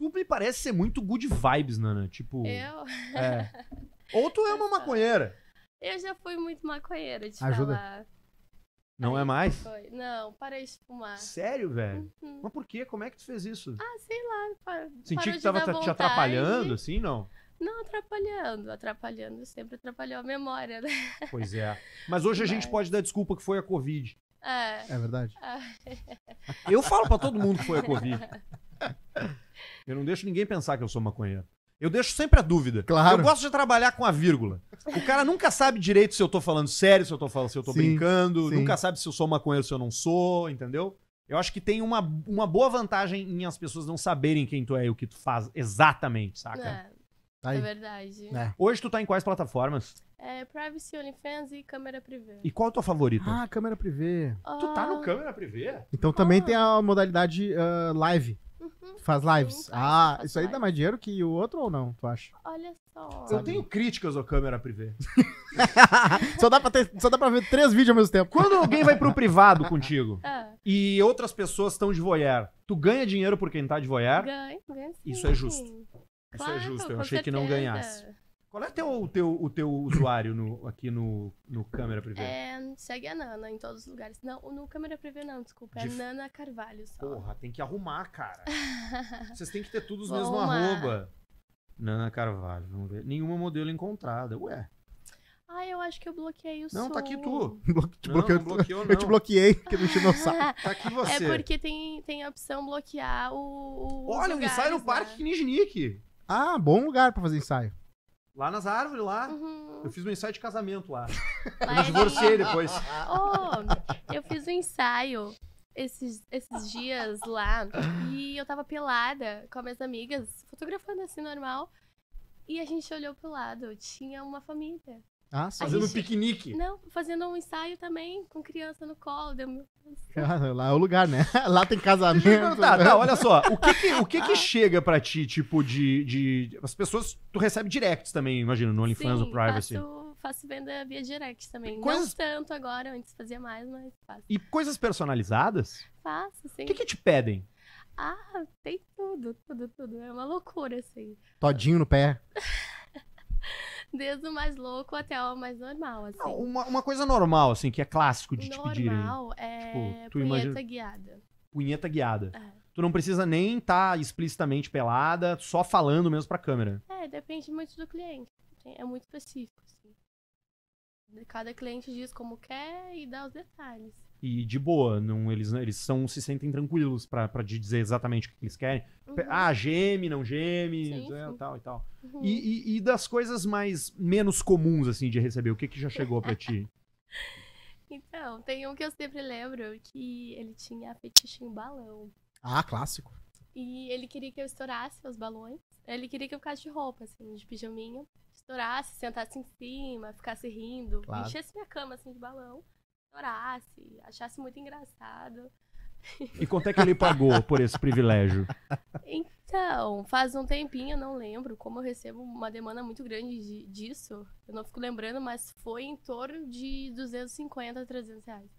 Tu me parece ser muito good vibes, Nana. Tipo. É, eu? É. Ou tu é uma maconheira. Eu já fui muito maconheira, de Ajuda. falar. Não é mais? Foi. Não, parei de fumar. Sério, velho? Uhum. Mas por quê? Como é que tu fez isso? Ah, sei lá. Sentiu que tava te atrapalhando, assim, não? Não, atrapalhando, atrapalhando. Sempre atrapalhou a memória, né? Pois é. Mas hoje Mas... a gente pode dar desculpa que foi a Covid. É. É verdade? Ah. Eu falo pra todo mundo que foi a Covid. eu não deixo ninguém pensar que eu sou maconheiro. Eu deixo sempre a dúvida. Claro. Eu gosto de trabalhar com a vírgula. O cara nunca sabe direito se eu tô falando sério, se eu tô falando, se eu tô sim, brincando, sim. nunca sabe se eu sou maconheiro, se eu não sou, entendeu? Eu acho que tem uma, uma boa vantagem em as pessoas não saberem quem tu é e o que tu faz exatamente, saca? É, tá é verdade. É. Hoje tu tá em quais plataformas? É, Privacy, OnlyFans e Câmera privada. E qual a tua favorita? Ah, Câmera privada. Ah. Tu tá no Câmera privada? Então também ah. tem a modalidade uh, live. Faz lives. Sim, ah, faz isso aí live. dá mais dinheiro que o outro ou não, tu acha? Olha só. Eu tenho críticas ao câmera privê. só, dá pra ter, só dá pra ver três vídeos ao mesmo tempo. Quando alguém vai pro privado contigo ah. e outras pessoas estão de voyeur, tu ganha dinheiro por quem tá de voyeur? sim. Isso é justo. Claro, isso é justo. Eu achei certeza. que não ganhasse. Qual é o teu, o teu, o teu usuário no, aqui no, no Câmera Privê? É, segue a Nana em todos os lugares. Não, no Câmera Privê não, desculpa. É De... Nana Carvalho só. Porra, tem que arrumar, cara. Vocês têm que ter todos os mesmos arroba. Nana Carvalho, vamos ver. Nenhuma modelo encontrada. Ué. Ah, eu acho que eu bloqueei o Não, som. tá aqui tu. te bloqueou, não bloqueou, não. Eu te bloqueei, porque não tinha noção. tá aqui você. É porque tem, tem a opção bloquear o. Olha, o um ensaio no né? Parque Kinijnik. Ah, bom lugar pra fazer ensaio. Lá nas árvores, lá. Uhum. Eu fiz um ensaio de casamento lá. Eu me divorciei depois. Oh, eu fiz um ensaio esses, esses dias lá e eu tava pelada com as minhas amigas, fotografando assim normal. E a gente olhou pro lado, tinha uma família. Ah, fazendo gente... piquenique. Não, fazendo um ensaio também, com criança no colo. Deu... lá é o lugar, né? Lá tem casamento. tá, tá, olha só. O que que, o que, que ah. chega pra ti, tipo, de, de... As pessoas... Tu recebe directs também, imagina, no OnlyFans ou Privacy. Faço, faço venda via direct também. coisas... Não tanto agora, antes fazia mais, mas faço. E coisas personalizadas? Faço, sim. O que que te pedem? Ah, tem tudo, tudo, tudo. É uma loucura, assim. Todinho no pé. Desde o mais louco até o mais normal, assim. Não, uma, uma coisa normal, assim, que é clássico de normal te pedir. Normal é tipo, tu punheta imagina... guiada. Punheta guiada. É. Tu não precisa nem estar tá explicitamente pelada, só falando mesmo pra câmera. É, depende muito do cliente. É muito específico, assim. Cada cliente diz como quer e dá os detalhes e de boa. Não, eles, né, eles são, se sentem tranquilos para dizer exatamente o que eles querem. Uhum. Ah, geme, não geme, é, tal e tal. Uhum. E, e, e, das coisas mais menos comuns, assim, de receber, o que, que já chegou para ti? então, tem um que eu sempre lembro, que ele tinha fetiche em balão. Ah, clássico. E ele queria que eu estourasse os balões. Ele queria que eu ficasse de roupa, assim, de pijaminha. Estourasse, sentasse em cima, ficasse rindo. Claro. Enchesse minha cama, assim, de balão chorasse, achasse muito engraçado. E quanto é que ele pagou por esse privilégio? Então, faz um tempinho, eu não lembro. Como eu recebo uma demanda muito grande de, disso, eu não fico lembrando, mas foi em torno de 250 a 300 reais.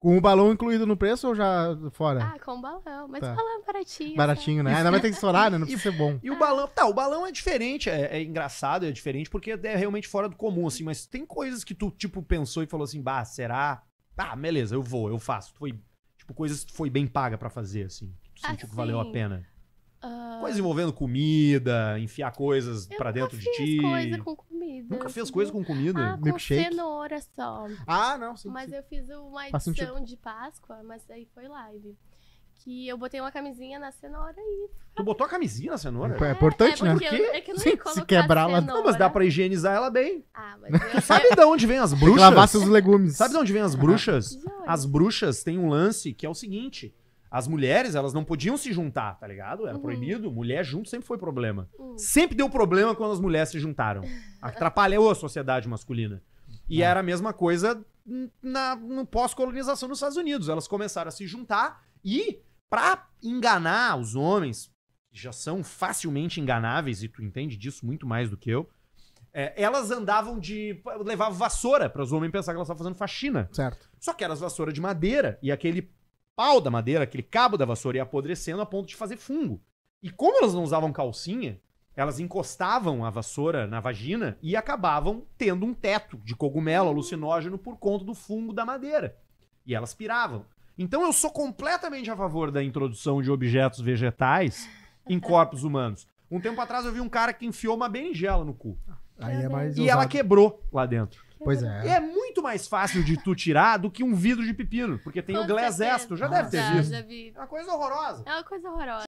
Com o balão incluído no preço ou já fora? Ah, com o balão. Mas tá. o balão é baratinho. Baratinho, né? Assim. Ainda vai ter que estourar, né? Não precisa ser bom. E o balão, tá, o balão é diferente, é, é, engraçado, é diferente, porque é realmente fora do comum, assim, mas tem coisas que tu, tipo, pensou e falou assim, bah, será? Ah, beleza, eu vou, eu faço. Foi, tipo, coisas que foi bem paga para fazer, assim. Tu sentiu assim, que valeu a assim, pena. Uh... Ah, coisas envolvendo comida, enfiar coisas para dentro de ti. Coisa com Nunca fez coisa com comida? Ah, com cenoura só. Ah, não, sim. Mas sim. eu fiz uma edição tipo. de Páscoa, mas aí foi live. Que eu botei uma camisinha na cenoura e. Tu botou a camisinha na cenoura? É, é importante, é, é né? Eu, é que não Sim, se quebrar ela. Não, mas dá pra higienizar ela bem. Ah, mas. sabe de onde vem as bruxas? Lavar seus legumes. Sabe de onde vem as bruxas? as bruxas têm um lance que é o seguinte: as mulheres, elas não podiam se juntar, tá ligado? Era uhum. proibido. Mulher junto sempre foi problema. Uhum. Sempre deu problema quando as mulheres se juntaram. Atrapalhou a sociedade masculina. E é. era a mesma coisa na, na pós-colonização nos Estados Unidos. Elas começaram a se juntar e, para enganar os homens, que já são facilmente enganáveis, e tu entende disso muito mais do que eu, é, elas andavam de. levavam vassoura para os homens pensar que elas estavam fazendo faxina. Certo. Só que eram as vassouras de madeira e aquele pau da madeira, aquele cabo da vassoura ia apodrecendo a ponto de fazer fungo. E como elas não usavam calcinha, elas encostavam a vassoura na vagina e acabavam tendo um teto de cogumelo alucinógeno por conta do fungo da madeira. E elas piravam. Então eu sou completamente a favor da introdução de objetos vegetais em corpos humanos. Um tempo atrás eu vi um cara que enfiou uma berinjela no cu. É e ela quebrou lá dentro. Pois é. é muito mais fácil de tu tirar do que um vidro de pepino, porque tem o glass já ah, deve ter já, tá, visto. Já vi. É uma coisa horrorosa. É uma coisa horrorosa.